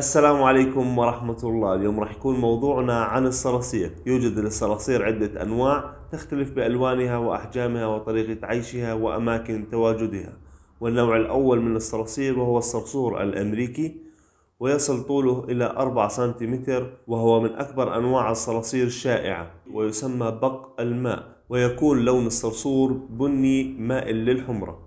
السلام عليكم ورحمة الله اليوم راح يكون موضوعنا عن الصراصير يوجد للصراصير عدة أنواع تختلف بألوانها وأحجامها وطريقة عيشها وأماكن تواجدها والنوع الأول من الصراصير وهو الصرصور الأمريكي ويصل طوله إلى 4 سنتيمتر وهو من أكبر أنواع الصراصير الشائعة ويسمى بق الماء ويكون لون الصرصور بني مائل للحمرة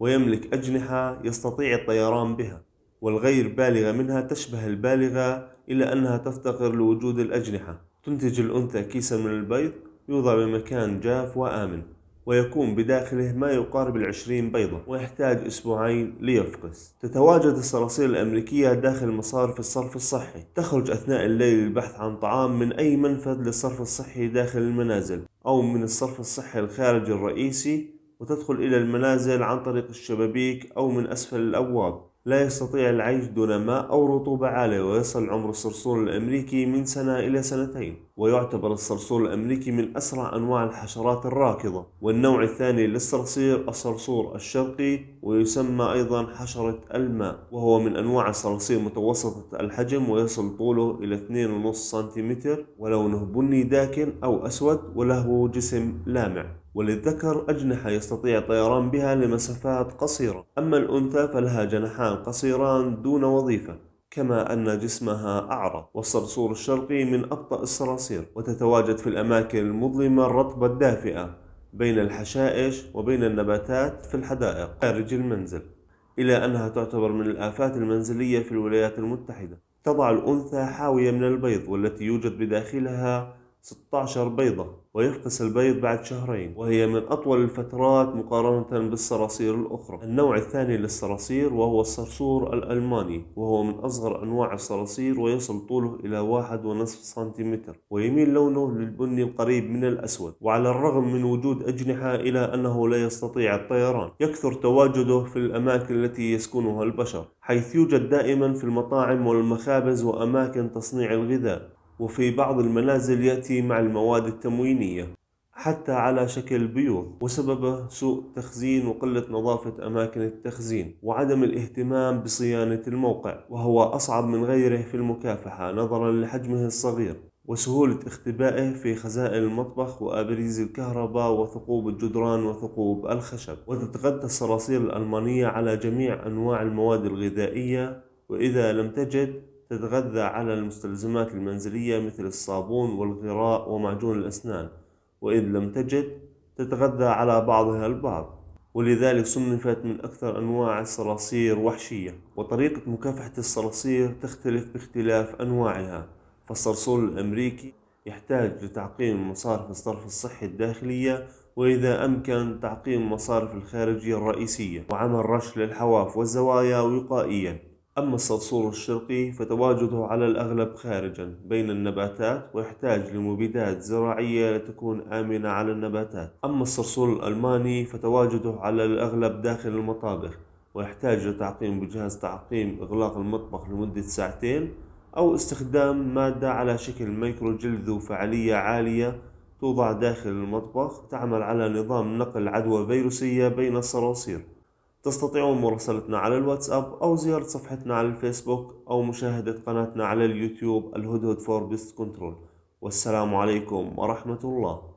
ويملك أجنحة يستطيع الطيران بها والغير بالغة منها تشبه البالغة إلا أنها تفتقر لوجود الأجنحة تنتج الأنثى كيسا من البيض يوضع بمكان جاف وآمن ويكون بداخله ما يقارب العشرين بيضة ويحتاج أسبوعين ليفقس تتواجد الصراصير الأمريكية داخل مصارف الصرف الصحي تخرج أثناء الليل للبحث عن طعام من أي منفذ للصرف الصحي داخل المنازل أو من الصرف الصحي الخارجي الرئيسي وتدخل إلى المنازل عن طريق الشبابيك أو من أسفل الأبواب لا يستطيع العيش دون ماء أو رطوبة عالية ويصل عمر الصرصور الأمريكي من سنة إلى سنتين ويعتبر الصرصور الأمريكي من أسرع أنواع الحشرات الراكضة والنوع الثاني للصرصير الصرصور الشرقي ويسمى أيضا حشرة الماء وهو من أنواع الصراصير متوسطة الحجم ويصل طوله إلى 2.5 سنتيمتر ولونه بني داكن أو أسود وله جسم لامع وللذكر أجنحة يستطيع الطيران بها لمسافات قصيرة أما الأنثى فلها جناحان قصيران دون وظيفة كما أن جسمها أعرى والصرصور الشرقي من أبطأ الصراصير وتتواجد في الأماكن المظلمة الرطبة الدافئة بين الحشائش وبين النباتات في الحدائق خارج المنزل إلى أنها تعتبر من الآفات المنزلية في الولايات المتحدة تضع الأنثى حاوية من البيض والتي يوجد بداخلها 16 بيضة ويفقس البيض بعد شهرين وهي من أطول الفترات مقارنة بالصراصير الأخرى النوع الثاني للصراصير وهو الصرصور الألماني وهو من أصغر أنواع الصراصير ويصل طوله إلى واحد ونصف سنتيمتر ويميل لونه للبني القريب من الأسود وعلى الرغم من وجود أجنحة إلى أنه لا يستطيع الطيران يكثر تواجده في الأماكن التي يسكنها البشر حيث يوجد دائما في المطاعم والمخابز وأماكن تصنيع الغذاء وفي بعض المنازل يأتي مع المواد التموينية حتى على شكل بيوض وسببه سوء تخزين وقلة نظافة أماكن التخزين وعدم الاهتمام بصيانة الموقع وهو أصعب من غيره في المكافحة نظرا لحجمه الصغير وسهولة اختبائه في خزائن المطبخ وأبريز الكهرباء وثقوب الجدران وثقوب الخشب وتتغذى الصراصير الألمانية على جميع أنواع المواد الغذائية وإذا لم تجد تتغذى على المستلزمات المنزلية مثل الصابون والغراء ومعجون الأسنان وإذ لم تجد تتغذى على بعضها البعض ولذلك صنفت من أكثر أنواع الصراصير وحشية وطريقة مكافحة الصراصير تختلف باختلاف أنواعها فالصرصور الأمريكي يحتاج لتعقيم مصارف الصرف الصحي الداخلية وإذا أمكن تعقيم مصارف الخارجية الرئيسية وعمل رش للحواف والزوايا وقائيا أما الصدصور الشرقي فتواجده على الأغلب خارجا بين النباتات ويحتاج لمبيدات زراعية لتكون آمنة على النباتات أما الصرصور الألماني فتواجده على الأغلب داخل المطابخ ويحتاج لتعقيم بجهاز تعقيم إغلاق المطبخ لمدة ساعتين أو استخدام مادة على شكل جلد ذو فعالية عالية توضع داخل المطبخ تعمل على نظام نقل عدوى فيروسية بين الصراصير تستطيعون مراسلتنا على الواتساب أو زيارة صفحتنا على الفيسبوك أو مشاهدة قناتنا على اليوتيوب الهدهد فور بيست كنترول والسلام عليكم ورحمة الله